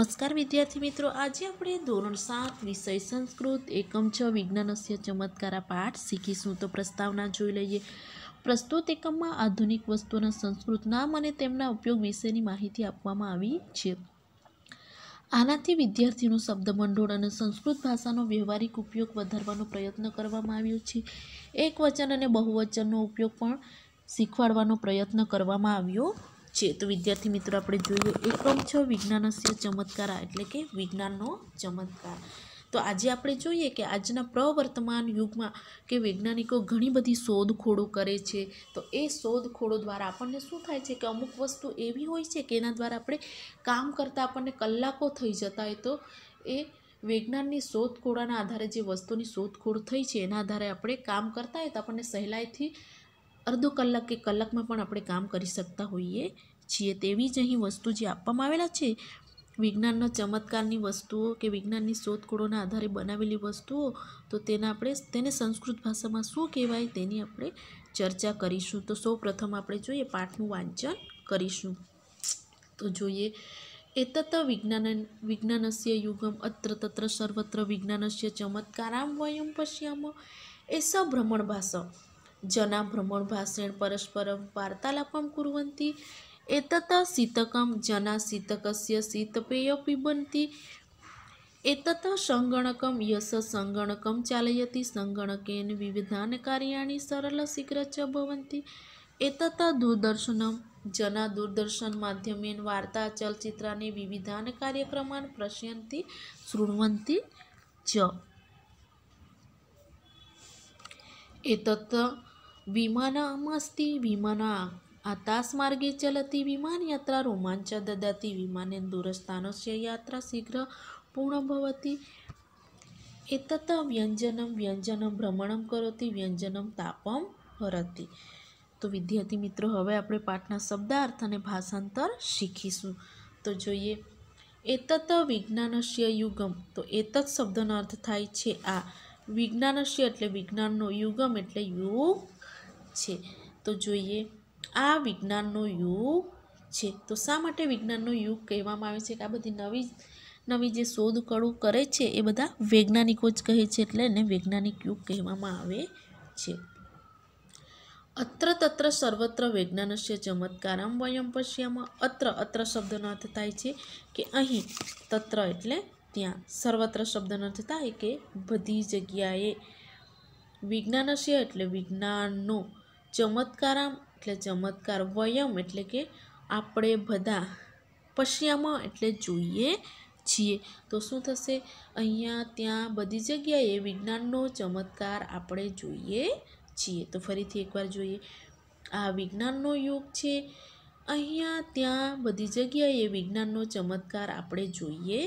નમસ્કાર વિદ્યાર્થી મિત્રો આજે આપણે ધોરણ સાત વિષય સંસ્કૃત એકમ છ વિજ્ઞાનસ્ય ચમત્કારા પાઠ શીખીશું તો પ્રસ્તાવના જોઈ લઈએ પ્રસ્તુત એકમમાં આધુનિક વસ્તુઓના સંસ્કૃત નામ અને તેમના ઉપયોગ વિશેની માહિતી આપવામાં આવી છે આનાથી વિદ્યાર્થીનું શબ્દભંડોળ અને સંસ્કૃત ભાષાનો વ્યવહારિક ઉપયોગ વધારવાનો પ્રયત્ન કરવામાં આવ્યો છે એકવચન અને બહુવચનનો ઉપયોગ પણ શીખવાડવાનો પ્રયત્ન કરવામાં આવ્યો છે તો વિદ્યાર્થી મિત્રો આપણે જોઈએ એકમ છ વિજ્ઞાનસ્ય ચમત્કાર એટલે કે વિજ્ઞાનનો ચમત્કાર તો આજે આપણે જોઈએ કે આજના પ્રવર્તમાન યુગમાં કે વૈજ્ઞાનિકો ઘણી બધી શોધખોળો કરે છે તો એ શોધખોળો દ્વારા આપણને શું થાય છે કે અમુક વસ્તુ એવી હોય છે કે એના દ્વારા આપણે કામ કરતાં આપણને કલાકો થઈ જતા હોય તો એ વિજ્ઞાનની શોધખોળાના આધારે જે વસ્તુની શોધખોળ થઈ છે એના આધારે આપણે કામ કરતા હોય તો આપણને સહેલાઈથી અડધો કલાક કે કલાકમાં પણ આપણે કામ કરી શકતા હોઈએ છીએ તેવી જ અહીં વસ્તુ જે આપવામાં આવેલા છે વિજ્ઞાનના ચમત્કારની વસ્તુઓ કે વિજ્ઞાનની શોધખોળોના આધારે બનાવેલી વસ્તુઓ તો તેના આપણે તેને સંસ્કૃત ભાષામાં શું કહેવાય તેની આપણે ચર્ચા કરીશું તો સૌ પ્રથમ આપણે જોઈએ પાઠનું વાંચન કરીશું તો જોઈએ એ એતત વિજ્ઞાન વિજ્ઞાનસ્ય યુગમ અત્ર તત્ર સર્વત્ર વિજ્ઞાનસ્ય ચમત્કારામ વયમ પશ્યામ એસ ભ્રમણ ભાષા जना भ्रमणभाषेण परस्परं वार्तालापं कुर्वन्ति एतत् शीतकं जना शीतकस्य शीतपेय पिबन्ति एतत् सङ्गणकं यश सङ्गणकं चालयति सङ्गणकेन विविधानि कार्याणि सरलशीघ्र च भवन्ति एतत् दूरदर्शनं जना दूरदर्शनमाध्यमेन वार्ता चलचित्राणि विविधान् कार्यक्रमान् पश्यन्ति शृण्वन्ति च एतत् વિમાનામસ્તિ વિમાના આકાશમાર્ગે ચલતી વિમાન યાત્રા રોમાંચ દદાતી વિમાને દૂરસ્થાનસ્ય યાત્રા શીઘ્ર પૂર્ણ ભવતી એતત વ્યંજનમ વ્યંજનમ ભ્રમણમ કરોતી વ્યંજનમ તાપમ હરતી તો વિદ્યાર્થી મિત્રો હવે આપણે પાઠના શબ્દાર્થ અને ભાષાંતર શીખીશું તો જોઈએ એતત વિજ્ઞાનસ્ય યુગમ તો એતત શબ્દનો અર્થ થાય છે આ વિજ્ઞાનસ્ય એટલે વિજ્ઞાનનો યુગમ એટલે યુગ છે તો જોઈએ આ વિજ્ઞાનનો યુગ છે તો શા માટે વિજ્ઞાનનો યુગ કહેવામાં આવે છે કે આ બધી નવી નવી જે શોધકળો કરે છે એ બધા વૈજ્ઞાનિકો જ કહે છે એટલે એને વૈજ્ઞાનિક યુગ કહેવામાં આવે છે અત્ર તત્ર સર્વત્ર વૈજ્ઞાનસ્ય ચમત્કારમ વયમ પશ્યામાં અત્ર અત્ર શબ્દનો અર્થ થાય છે કે અહીં તત્ર એટલે ત્યાં સર્વત્ર શબ્દનો અર્થ થાય કે બધી જગ્યાએ વિજ્ઞાનશ્ય એટલે વિજ્ઞાનનો ચમત્કારામ એટલે ચમત્કાર વયમ એટલે કે આપણે બધા પશ્યામાં એટલે જોઈએ છીએ તો શું થશે અહીંયા ત્યાં બધી જગ્યાએ વિજ્ઞાનનો ચમત્કાર આપણે જોઈએ છીએ તો ફરીથી એકવાર જોઈએ આ વિજ્ઞાનનો યુગ છે અહીંયા ત્યાં બધી જગ્યાએ વિજ્ઞાનનો ચમત્કાર આપણે જોઈએ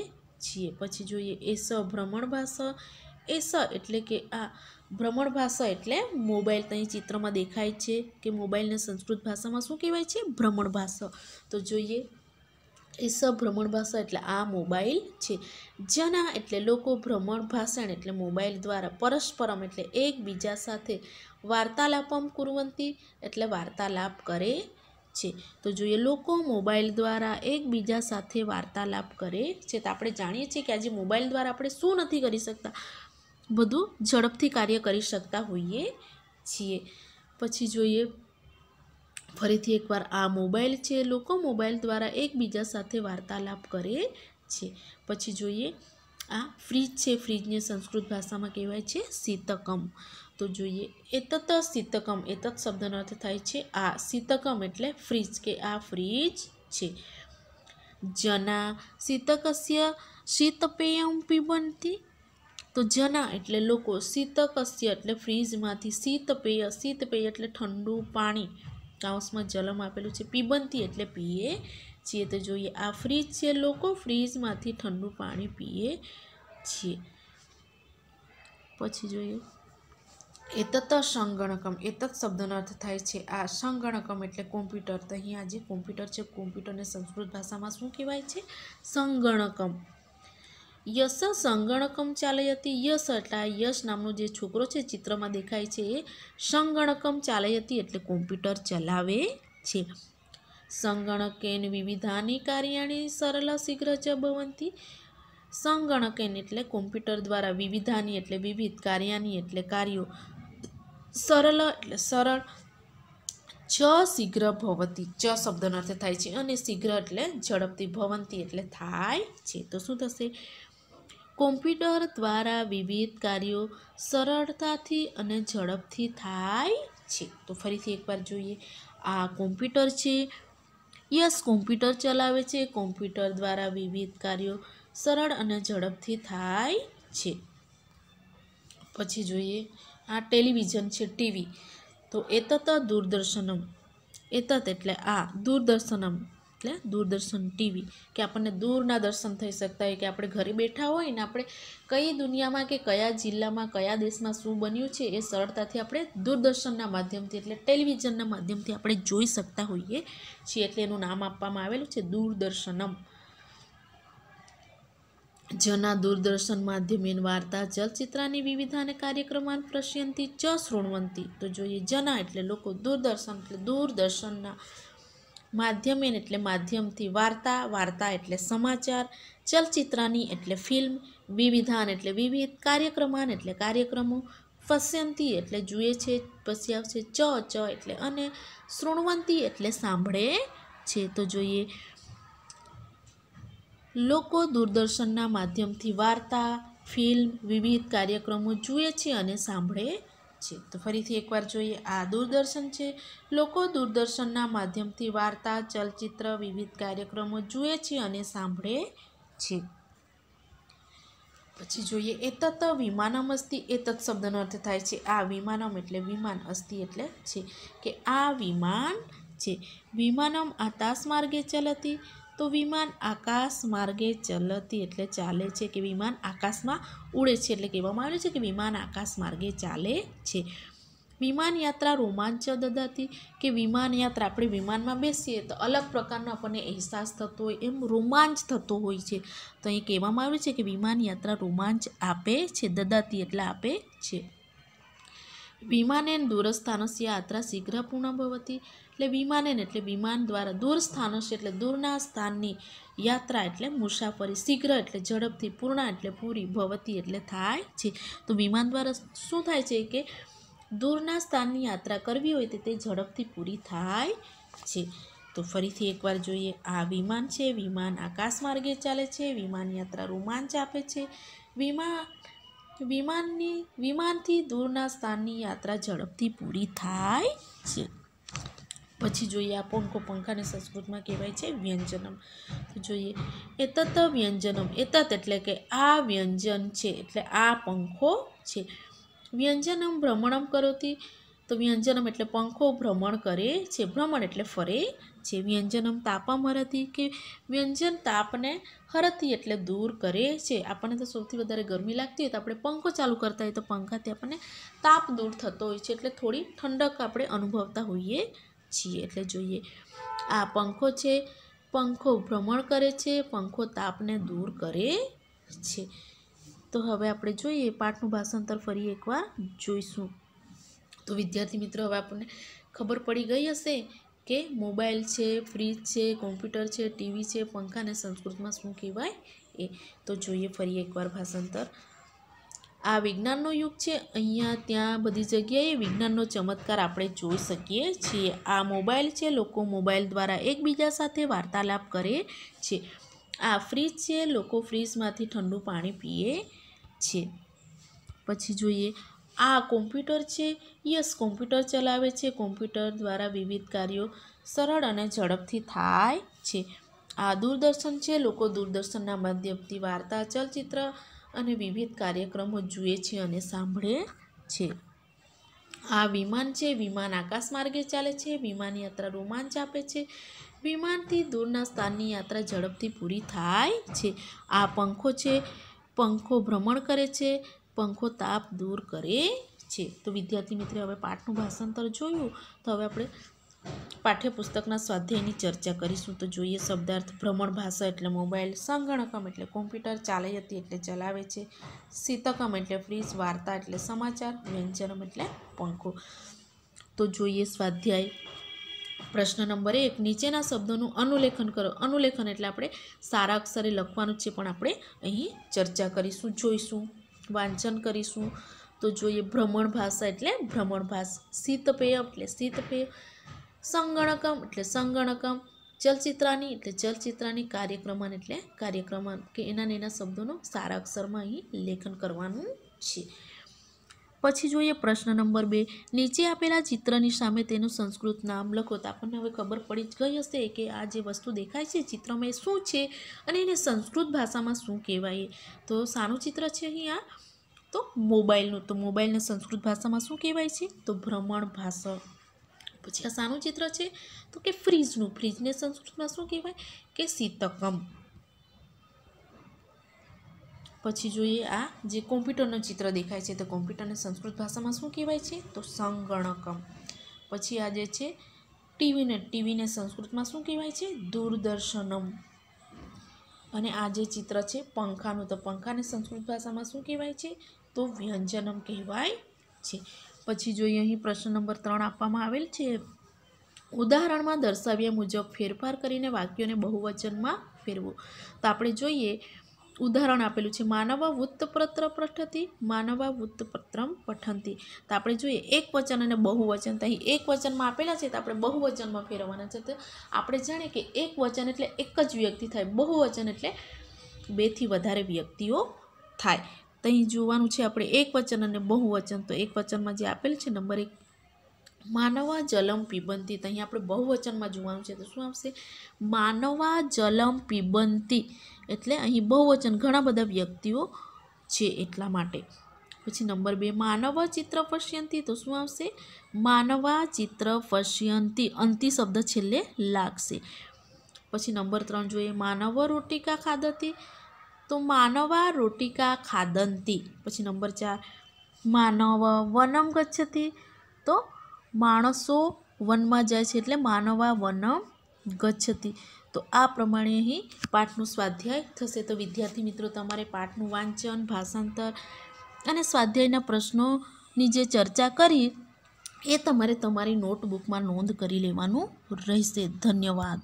છીએ પછી જોઈએ એ સભ્રમણ ભાષા એ સ એટલે કે આ ભ્રમણ ભાષા એટલે મોબાઈલ અહીં ચિત્રમાં દેખાય છે કે મોબાઈલને સંસ્કૃત ભાષામાં શું કહેવાય છે ભ્રમણ ભાષા તો જોઈએ એ સ ભ્રમણ ભાષા એટલે આ મોબાઈલ છે જના એટલે લોકો ભ્રમણ ભાષણ એટલે મોબાઈલ દ્વારા પરસ્પરમ એટલે એકબીજા સાથે વાર્તાલાપમ કુરવંતી એટલે વાર્તાલાપ કરે છે તો જોઈએ લોકો મોબાઈલ દ્વારા એકબીજા સાથે વાર્તાલાપ કરે છે તો આપણે જાણીએ છીએ કે આજે મોબાઈલ દ્વારા આપણે શું નથી કરી શકતા બધું ઝડપથી કાર્ય કરી શકતા હોઈએ છીએ પછી જોઈએ ફરીથી એકવાર આ મોબાઈલ છે લોકો મોબાઈલ દ્વારા એકબીજા સાથે વાર્તાલાપ કરે છે પછી જોઈએ આ ફ્રીજ છે ફ્રીજને સંસ્કૃત ભાષામાં કહેવાય છે શીતકમ તો જોઈએ એતત શીતકમ એતત શબ્દનો અર્થ થાય છે આ શીતકમ એટલે ફ્રીજ કે આ ફ્રીજ છે જના શીતકસ્ય શીતપેયમ પીબંતી તો જના એટલે લોકો શીતકસ્ય એટલે ફ્રીજમાંથી શીતપેય શીતપેય એટલે ઠંડુ પાણી કાઉસમાં જલમ આપેલું છે પીબંતી એટલે પીએ છીએ તો જોઈએ આ ફ્રીજ છે લોકો ફ્રીજમાંથી ઠંડુ પાણી પીએ છીએ પછી જોઈએ એતત સંગણકમ એતત શબ્દનો અર્થ થાય છે આ સંગણકમ એટલે કોમ્પ્યુટર તો અહીંયા જે કોમ્પ્યુટર છે કોમ્પ્યુટરને સંસ્કૃત ભાષામાં શું કહેવાય છે સંગણકમ યશ સંગણકમ ચાલયતી યશ એટલે યશ નામનો જે છોકરો છે ચિત્રમાં દેખાય છે એ સંગણકમ ચાલયતી એટલે કોમ્પ્યુટર ચલાવે છે સંગણકેન વિવિધાની કાર્યાણી સરળ શીઘ્ર જ ભવંતી સંગણકેન એટલે કોમ્પ્યુટર દ્વારા વિવિધાની એટલે વિવિધ કાર્યાની એટલે કાર્યો સરળ એટલે સરળ છ શીઘ્ર ભવતી ચ શબ્દનો અર્થ થાય છે અને શીઘ્ર એટલે ઝડપથી ભવંતી એટલે થાય છે તો શું થશે કોમ્પ્યુટર દ્વારા વિવિધ કાર્યો સરળતાથી અને ઝડપથી થાય છે તો ફરીથી એકવાર જોઈએ આ કોમ્પ્યુટર છે યસ કોમ્પ્યુટર ચલાવે છે કોમ્પ્યુટર દ્વારા વિવિધ કાર્યો સરળ અને ઝડપથી થાય છે પછી જોઈએ આ ટેલિવિઝન છે ટીવી તો એતત દૂરદર્શનમ એતત એટલે આ દૂરદર્શનમ એટલે દૂરદર્શન ટીવી કે આપણને દૂરના દર્શન થઈ શકતા હોય કે આપણે ઘરે બેઠા હોય ને આપણે કઈ દુનિયામાં કે કયા જિલ્લામાં કયા દેશમાં શું બન્યું છે એ સરળતાથી આપણે દૂરદર્શનના માધ્યમથી એટલે ટેલિવિઝનના માધ્યમથી આપણે જોઈ શકતા હોઈએ છીએ એટલે એનું નામ આપવામાં આવેલું છે દૂરદર્શનમ જના દૂરદર્શન માધ્યમેન વાર્તા ચલચિત્રની વિવિધ અને કાર્યક્રમાન પ્રશ્યંતી ચ શૃણવંતી તો જોઈએ જના એટલે લોકો દૂરદર્શન એટલે દૂરદર્શનના માધ્યમેન એટલે માધ્યમથી વાર્તા વાર્તા એટલે સમાચાર ચલચિત્રાની એટલે ફિલ્મ વિવિધાન એટલે વિવિધ કાર્યક્રમાન એટલે કાર્યક્રમો પશ્યંતી એટલે જુએ છે પછી છે ચ ચ એટલે અને શૃણવંતી એટલે સાંભળે છે તો જોઈએ લોકો દૂરદર્શનના માધ્યમથી વાર્તા ફિલ્મ વિવિધ કાર્યક્રમો જુએ છે અને સાંભળે છે તો ફરીથી એકવાર જોઈએ આ દૂરદર્શન છે લોકો દૂરદર્શનના માધ્યમથી વાર્તા ચલચિત્ર વિવિધ કાર્યક્રમો જુએ છે અને સાંભળે છે પછી જોઈએ એતત વિમાનમ અસ્થિ એતત શબ્દનો અર્થ થાય છે આ વિમાનમ એટલે વિમાન અસ્થિ એટલે છે કે આ વિમાન છે વિમાનમ આકાશ માર્ગે ચલતી તો વિમાન આકાશ માર્ગે ચલતી એટલે ચાલે છે કે વિમાન આકાશમાં ઉડે છે એટલે કહેવામાં આવે છે કે વિમાન આકાશ માર્ગે ચાલે છે વિમાન યાત્રા રોમાંચ દદાતી કે વિમાન યાત્રા આપણે વિમાનમાં બેસીએ તો અલગ પ્રકારનો આપણને અહેસાસ થતો હોય એમ રોમાંચ થતો હોય છે તો અહીં કહેવામાં આવ્યું છે કે વિમાન યાત્રા રોમાંચ આપે છે દદાતી એટલે આપે છે વિમાનેન દૂરસ્થાનસ યાત્રા શીઘ્ર પૂર્ણ ભવતી એટલે વિમાનેન એટલે વિમાન દ્વારા દૂરસ્થાનસ્ય એટલે દૂરના સ્થાનની યાત્રા એટલે મુસાફરી શીઘ્ર એટલે ઝડપથી પૂર્ણ એટલે પૂરી ભવતી એટલે થાય છે તો વિમાન દ્વારા શું થાય છે કે દૂરના સ્થાનની યાત્રા કરવી હોય તે ઝડપથી પૂરી થાય છે તો ફરીથી એકવાર જોઈએ આ વિમાન છે વિમાન આકાશ માર્ગે ચાલે છે વિમાન યાત્રા રોમાંચ આપે છે વિમાન વિમાનની વિમાનથી દૂરના સ્થાનની યાત્રા ઝડપથી પૂરી થાય છે પછી જોઈએ આ પંખો પંખાને સંસ્કૃતમાં કહેવાય છે વ્યંજનમ તો જોઈએ એતત વ્યંજનમ એતત એટલે કે આ વ્યંજન છે એટલે આ પંખો છે વ્યંજનમ ભ્રમણમ કરોતી તો વ્યંજનમ એટલે પંખો ભ્રમણ કરે છે ભ્રમણ એટલે ફરે છે વ્યંજનમ તાપમ હરતી કે વ્યંજન તાપને હરતી એટલે દૂર કરે છે આપણને તો સૌથી વધારે ગરમી લાગતી હોય તો આપણે પંખો ચાલુ કરતા હોય તો પંખાથી આપણને તાપ દૂર થતો હોય છે એટલે થોડી ઠંડક આપણે અનુભવતા હોઈએ છીએ એટલે જોઈએ આ પંખો છે પંખો ભ્રમણ કરે છે પંખો તાપને દૂર કરે છે તો હવે આપણે જોઈએ પાઠનું ભાષાંતર ફરી એકવાર જોઈશું તો વિદ્યાર્થી મિત્રો હવે આપણને ખબર પડી ગઈ હશે કે મોબાઈલ છે ફ્રીજ છે કોમ્પ્યુટર છે ટીવી છે પંખાને સંસ્કૃતમાં શું કહેવાય એ તો જોઈએ ફરી એકવાર ભાષાંતર આ વિજ્ઞાનનો યુગ છે અહીંયા ત્યાં બધી જગ્યાએ વિજ્ઞાનનો ચમત્કાર આપણે જોઈ શકીએ છીએ આ મોબાઈલ છે લોકો મોબાઈલ દ્વારા એકબીજા સાથે વાર્તાલાપ કરે છે આ ફ્રીજ છે લોકો ફ્રીજમાંથી ઠંડુ પાણી પીએ છે પછી જોઈએ આ કોમ્પ્યુટર છે યસ કોમ્પ્યુટર ચલાવે છે કોમ્પ્યુટર દ્વારા વિવિધ કાર્યો સરળ અને ઝડપથી થાય છે આ દૂરદર્શન છે લોકો દૂરદર્શનના માધ્યમથી વાર્તા ચલચિત્ર અને વિવિધ કાર્યક્રમો જુએ છે અને સાંભળે છે આ વિમાન છે વિમાન આકાશ માર્ગે ચાલે છે વિમાન યાત્રા રોમાંચ આપે છે વિમાનથી દૂરના સ્થાનની યાત્રા ઝડપથી પૂરી થાય છે આ પંખો છે પંખો ભ્રમણ કરે છે પંખો તાપ દૂર કરે છે તો વિદ્યાર્થી મિત્રે હવે પાઠનું ભાષાંતર જોયું તો હવે આપણે પાઠ્યપુસ્તકના સ્વાધ્યાયની ચર્ચા કરીશું તો જોઈએ શબ્દાર્થ ભ્રમણ ભાષા એટલે મોબાઈલ સંગણકમ એટલે કોમ્પ્યુટર હતી એટલે ચલાવે છે શીતકમ એટલે ફ્રીજ વાર્તા એટલે સમાચાર વ્યંજનમ એટલે પંખો તો જોઈએ સ્વાધ્યાય પ્રશ્ન નંબર એક નીચેના શબ્દોનું અનુલેખન કરો અનુલેખન એટલે આપણે સારા અક્ષરે લખવાનું છે પણ આપણે અહીં ચર્ચા કરીશું જોઈશું વાંચન કરીશું તો જોઈએ ભ્રમણ ભાષા એટલે ભ્રમણ ભાષા શીતપેય એટલે શીતપેય સંગણકમ એટલે સંગણકમ ચલચિત્રાની એટલે ચલચિત્રાની કાર્યક્રમાન એટલે કાર્યક્રમાન કે એના એના શબ્દોનો સારા અક્ષરમાં અહીં લેખન કરવાનું છે પછી જોઈએ પ્રશ્ન નંબર બે નીચે આપેલા ચિત્રની સામે તેનું સંસ્કૃત નામ લખો તો આપણને હવે ખબર પડી જ ગઈ હશે કે આ જે વસ્તુ દેખાય છે ચિત્રમાં એ શું છે અને એને સંસ્કૃત ભાષામાં શું કહેવાય તો સારું ચિત્ર છે અહીંયા તો મોબાઈલનું તો મોબાઈલને સંસ્કૃત ભાષામાં શું કહેવાય છે તો ભ્રમણ ભાષક પછી આ સારું ચિત્ર છે તો કે ફ્રીજનું ફ્રીજને સંસ્કૃતમાં શું કહેવાય કે શીતકમ પછી જોઈએ આ જે કોમ્પ્યુટરનું ચિત્ર દેખાય છે તો કોમ્પ્યુટરને સંસ્કૃત ભાષામાં શું કહેવાય છે તો સંગણકમ પછી આ જે છે ટીવીને ટીવીને સંસ્કૃતમાં શું કહેવાય છે દૂરદર્શનમ અને આ જે ચિત્ર છે પંખાનું તો પંખાને સંસ્કૃત ભાષામાં શું કહેવાય છે તો વ્યંજનમ કહેવાય છે પછી જોઈએ અહીં પ્રશ્ન નંબર ત્રણ આપવામાં આવેલ છે ઉદાહરણમાં દર્શાવ્યા મુજબ ફેરફાર કરીને વાક્યોને બહુવચનમાં ફેરવો તો આપણે જોઈએ ઉદાહરણ આપેલું છે માનવા વૃત્તપત્ર પઠતી માનવા વૃત્તપત્રમ પઠંતી તો આપણે જોઈએ એક વચન અને બહુવચન તો અહીં એક વચનમાં આપેલા છે તો આપણે બહુવચનમાં ફેરવવાના છે તો આપણે જાણીએ કે એક વચન એટલે એક જ વ્યક્તિ થાય બહુવચન એટલે બેથી વધારે વ્યક્તિઓ થાય તો અહીં જોવાનું છે આપણે એક વચન અને બહુવચન તો એક વચનમાં જે આપેલ છે નંબર એક માનવા જલમ પીબંતી તો અહીં આપણે બહુવચનમાં જોવાનું છે તો શું આવશે માનવા જલમ પીબંતી એટલે અહીં બહુવચન ઘણા બધા વ્યક્તિઓ છે એટલા માટે પછી નંબર બે માનવ ચિત્ર પશ્યંતી તો શું આવશે માનવા ચિત્ર પશ્યંતી અંતિ શબ્દ છેલ્લે લાગશે પછી નંબર ત્રણ જોઈએ માનવ રોટિકા ખાધતી તો માનવા રોટિકા ખાદંતી પછી નંબર ચાર માનવ વનમ ગચ્છતી તો માણસો વનમાં જાય છે એટલે માનવા વનમ ગચ્છતી તો આ પ્રમાણે અહીં પાઠનું સ્વાધ્યાય થશે તો વિદ્યાર્થી મિત્રો તમારે પાઠનું વાંચન ભાષાંતર અને સ્વાધ્યાયના પ્રશ્નોની જે ચર્ચા કરી એ તમારે તમારી નોટબુકમાં નોંધ કરી લેવાનું રહેશે ધન્યવાદ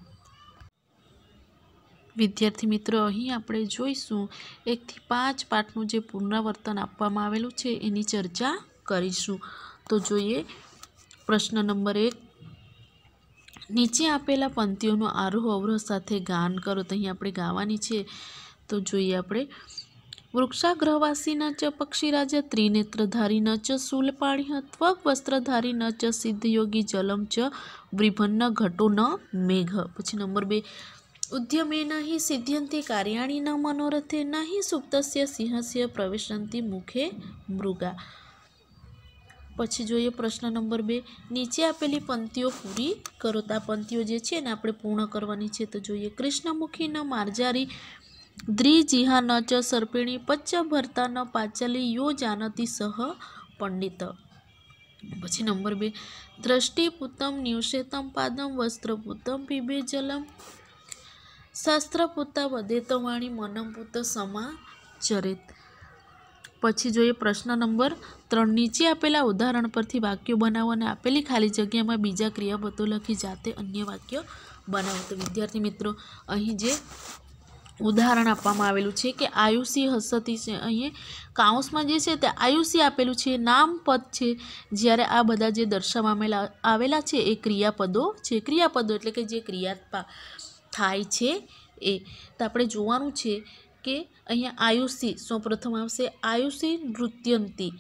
વિદ્યાર્થી મિત્રો અહીં આપણે જોઈશું એકથી પાંચ પાઠનું જે પુનરાવર્તન આપવામાં આવેલું છે એની ચર્ચા કરીશું તો જોઈએ પ્રશ્ન નંબર એક નીચે આપેલા પંક્તિઓનો આરોહ અવરોહ સાથે ગાન કરો તો અહીં આપણે ગાવાની છે તો જોઈએ આપણે વૃક્ષાગ્રહવાસી ન ચ પક્ષી રાજા ત્રિનેત્રધારી ન ચ શૂલપાણી હત્વક વસ્ત્રધારી ન ચ સિદ્ધયોગી જલમ ચ વ્રિભન્ન ઘટો ન મેઘ પછી નંબર બે ઉદ્યમે નહીં સિદ્ધ્યંતિ કાર્યાણી ન મનોરથે નહીં સુપ્તસ્ય સિંહસ્ય પ્રવેશંતિ મુખે મૃગા પછી જોઈએ પ્રશ્ન નંબર બે નીચે આપેલી પંક્તિઓ પૂરી કરો તો આ પંક્તિઓ જે છે ને આપણે પૂર્ણ કરવાની છે તો જોઈએ કૃષ્ણમુખી ન માર્જારી દ્રિજિહા ન ચ સર્પિણી પચ્ચ ન પાચલી યો જાનતી સહ પંડિત પછી નંબર બે દ્રષ્ટિપુતમ ન્યુષેતમ પાદમ વસ્ત્રપુતમ પીબે જલમ શાસ્ત્રપુતા વધેતવાણી મનમપુત સમા ચરિત પછી જોઈએ પ્રશ્ન નંબર ત્રણ નીચે આપેલા ઉદાહરણ પરથી વાક્યો બનાવો અને આપેલી ખાલી જગ્યામાં બીજા ક્રિયાપદો લખી જાતે અન્ય વાક્ય બનાવો તો વિદ્યાર્થી મિત્રો અહીં જે ઉદાહરણ આપવામાં આવેલું છે કે આયુષી હસતી છે અહીં કાઉન્સમાં જે છે તે આયુષી આપેલું છે નામ પદ છે જ્યારે આ બધા જે દર્શાવવામાં આવેલા છે એ ક્રિયાપદો છે ક્રિયાપદો એટલે કે જે ક્રિયા થાય છે એ તો આપણે જોવાનું છે કે અહીંયા આયુષી સૌપ્રથમ આવશે આયુષી નૃત્યંતી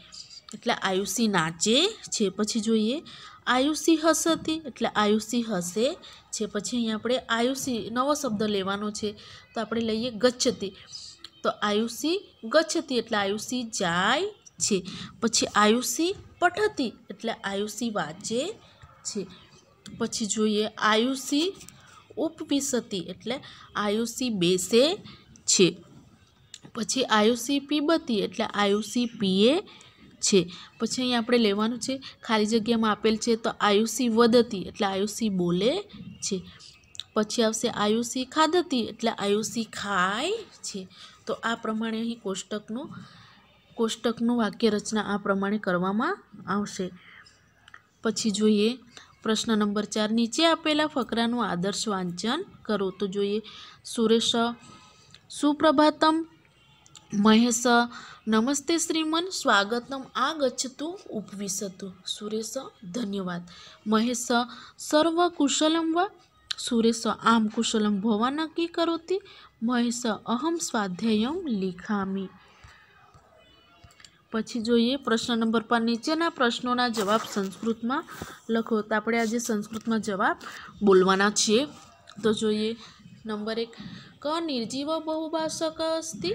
એટલે આયુષી નાચે છે પછી જોઈએ આયુષી હસતી એટલે આયુષી હસે છે પછી અહીંયા આપણે આયુષી નવો શબ્દ લેવાનો છે તો આપણે લઈએ ગચ્છતી તો આયુષી ગચ્છતી એટલે આયુષી જાય છે પછી આયુષી પઠતી એટલે આયુષી વાંચે છે પછી જોઈએ આયુષી ઉપવિસતી એટલે આયુષી બેસે છે પછી આયુસી પી બતી એટલે આયુસી પીએ છે પછી અહીં આપણે લેવાનું છે ખાલી જગ્યામાં આપેલ છે તો આયુસી વધતી એટલે આયુસી બોલે છે પછી આવશે આયુસી ખાધતી એટલે આયુસી ખાય છે તો આ પ્રમાણે અહીં કોષ્ટકનું કોષ્ટકનું વાક્ય રચના આ પ્રમાણે કરવામાં આવશે પછી જોઈએ પ્રશ્ન નંબર ચાર નીચે આપેલા ફકરાનું આદર્શ વાંચન કરો તો જોઈએ સુરેશ સુપ્રભાતમ મહેશ નમસ્તે શ્રીમન સ્વાગતમ આ ગચ્છતું ઉપવિશતુ સુરેશ ધન્યવાદ મહેશ સર્વ કુશલમ વા સુરેશ આમ કુશલમ ભવા નક્કી કરોતિ મહેશ અહમ સ્વાધ્યાયમ લિખામી પછી જોઈએ પ્રશ્ન નંબર પર નીચેના પ્રશ્નોના જવાબ સંસ્કૃતમાં લખો તો આપણે આજે સંસ્કૃતમાં જવાબ બોલવાના છીએ તો જોઈએ નંબર એક ક નિર્જીવ બહુભાષક અસ્તી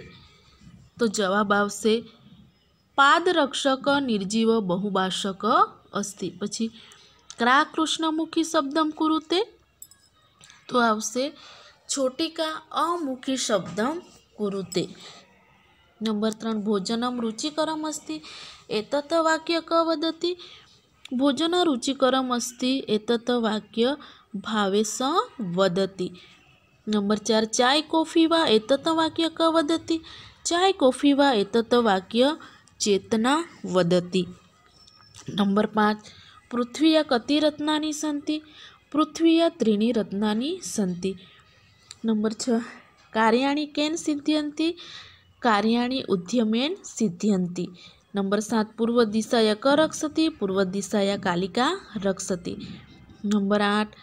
તો જવાબ આવશે પાદરક્ષક નિર્જીવ બહુબાષક અસ્થિ પછી કૃષ્ણમુખી શબ્દમ કુરુતે તો આવશે છોટિકા અમુખી શબ્દમ કુરુતે નંબર ત્રણ ભોજનમ રુચિકરમ અસ્તિ એતત વાક્ય ક વદતી ભોજન રુચિકરમ અસ્તિ એતત વાક્ય ભાવે સ વદતી નંબર ચાર ચાય કોફી વા એતત વાક્ય ક વદતી चाय कॉफी वा एतत वाक्य चेतना वदती नंबर पाँच पृथ्वी कति रत्ना सी पृथ्वी या त्रीणी रत्ना सी नंबर छ कार्या केन सिद्धियंती कार्या उद्यमेन सिद्धियंती नंबर सात पूर्व दिशा या क रक्षती पूर्व दिशा या कालिका रक्षती नंबर आठ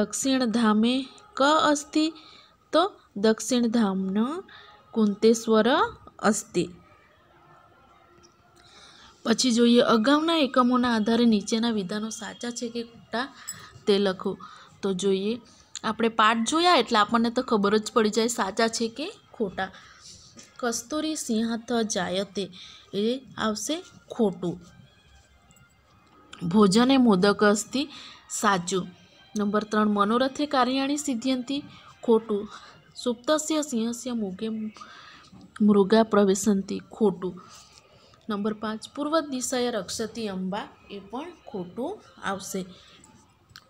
दक्षिण धामे क अस्ति तो दक्षिण धाम કુંતેશ્વર અસ્તિ પછી જોઈએ અગાઉના એકમોના આધારે નીચેના વિધાનો સાચા છે કે ખોટા તે લખો તો જોઈએ આપણે પાઠ જોયા એટલે આપણને તો ખબર જ પડી જાય સાચા છે કે ખોટા કસ્તુરી સિંહથ જાયતે એ આવશે ખોટું ભોજને મોદક અસ્તિ સાચું નંબર ત્રણ મનોરથે કાર્યાણી સિદ્ધ્યંતિ ખોટું સુપ્તસ્ય સિંહસ્ય મુગે મૃગા પ્રવેશંતી ખોટું નંબર પાંચ પૂર્વ દિશાએ રક્ષતી અંબા એ પણ ખોટું આવશે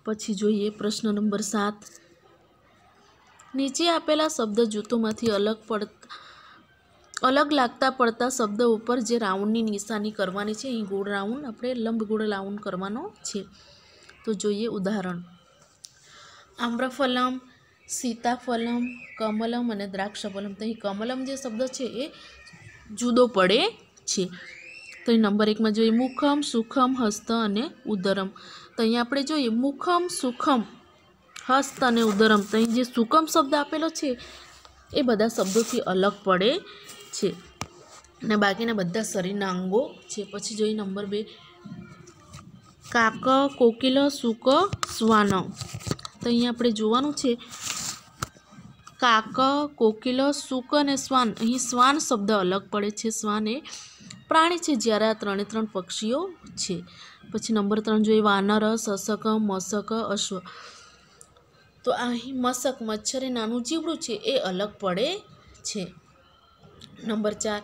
પછી જોઈએ પ્રશ્ન નંબર સાત નીચે આપેલા શબ્દ જૂથોમાંથી અલગ પડ અલગ લાગતા પડતા શબ્દ ઉપર જે રાઉન્ડની નિશાની કરવાની છે અહીં ગોળ રાઉન્ડ આપણે લંબગોળ રાઉન્ડ કરવાનો છે તો જોઈએ ઉદાહરણ આમ્રફલમ સીતાફલમ કમલમ અને દ્રાક્ષફલમ તો અહીં કમલમ જે શબ્દ છે એ જુદો પડે છે તો અહીં નંબર એકમાં જોઈએ મુખમ સુખમ હસ્ત અને ઉદરમ તો અહીં આપણે જોઈએ મુખમ સુખમ હસ્ત અને ઉદરમ તો અહીં જે સુખમ શબ્દ આપેલો છે એ બધા શબ્દોથી અલગ પડે છે અને બાકીના બધા શરીરના અંગો છે પછી જોઈએ નંબર બે કાક કોકિલ સુક સ્વાન તો અહીં આપણે જોવાનું છે કાક કોકિલ સુક અને શ્વાન અહીં શ્વાન શબ્દ અલગ પડે છે શ્વાન એ પ્રાણી છે જ્યારે આ ત્રણે ત્રણ પક્ષીઓ છે પછી નંબર ત્રણ જોઈએ વાનર સશક મશક અશ્વ તો અહીં મશક મચ્છર નાનું જીવડું છે એ અલગ પડે છે નંબર ચાર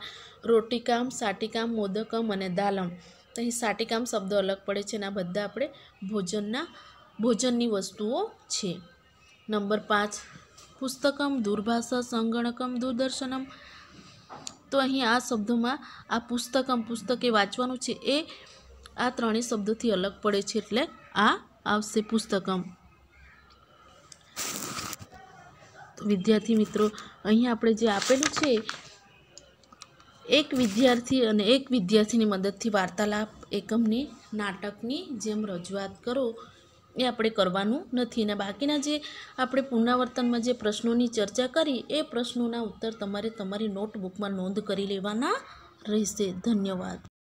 રોટીકામ સાટીકામ મોદકમ અને દાલમ તો અહીં સાટીકામ શબ્દ અલગ પડે છે અને બધા આપણે ભોજનના ભોજનની વસ્તુઓ છે નંબર પાંચ પુસ્તકમ દુર્ભાષા સંગણકમ દૂરદર્શનમ તો અહીં આ શબ્દોમાં આ પુસ્તકમ પુસ્તકે વાંચવાનું છે એ આ ત્રણેય શબ્દોથી અલગ પડે છે એટલે આ આવશે પુસ્તકમ વિદ્યાર્થી મિત્રો અહીં આપણે જે આપેલું છે એક વિદ્યાર્થી અને એક વિદ્યાર્થીની મદદથી વાર્તાલાપ એકમની નાટકની જેમ રજૂઆત કરો એ આપણે કરવાનું નથી અને બાકીના જે આપણે પુનરાવર્તનમાં જે પ્રશ્નોની ચર્ચા કરી એ પ્રશ્નોના ઉત્તર તમારે તમારી નોટબુકમાં નોંધ કરી લેવાના રહેશે ધન્યવાદ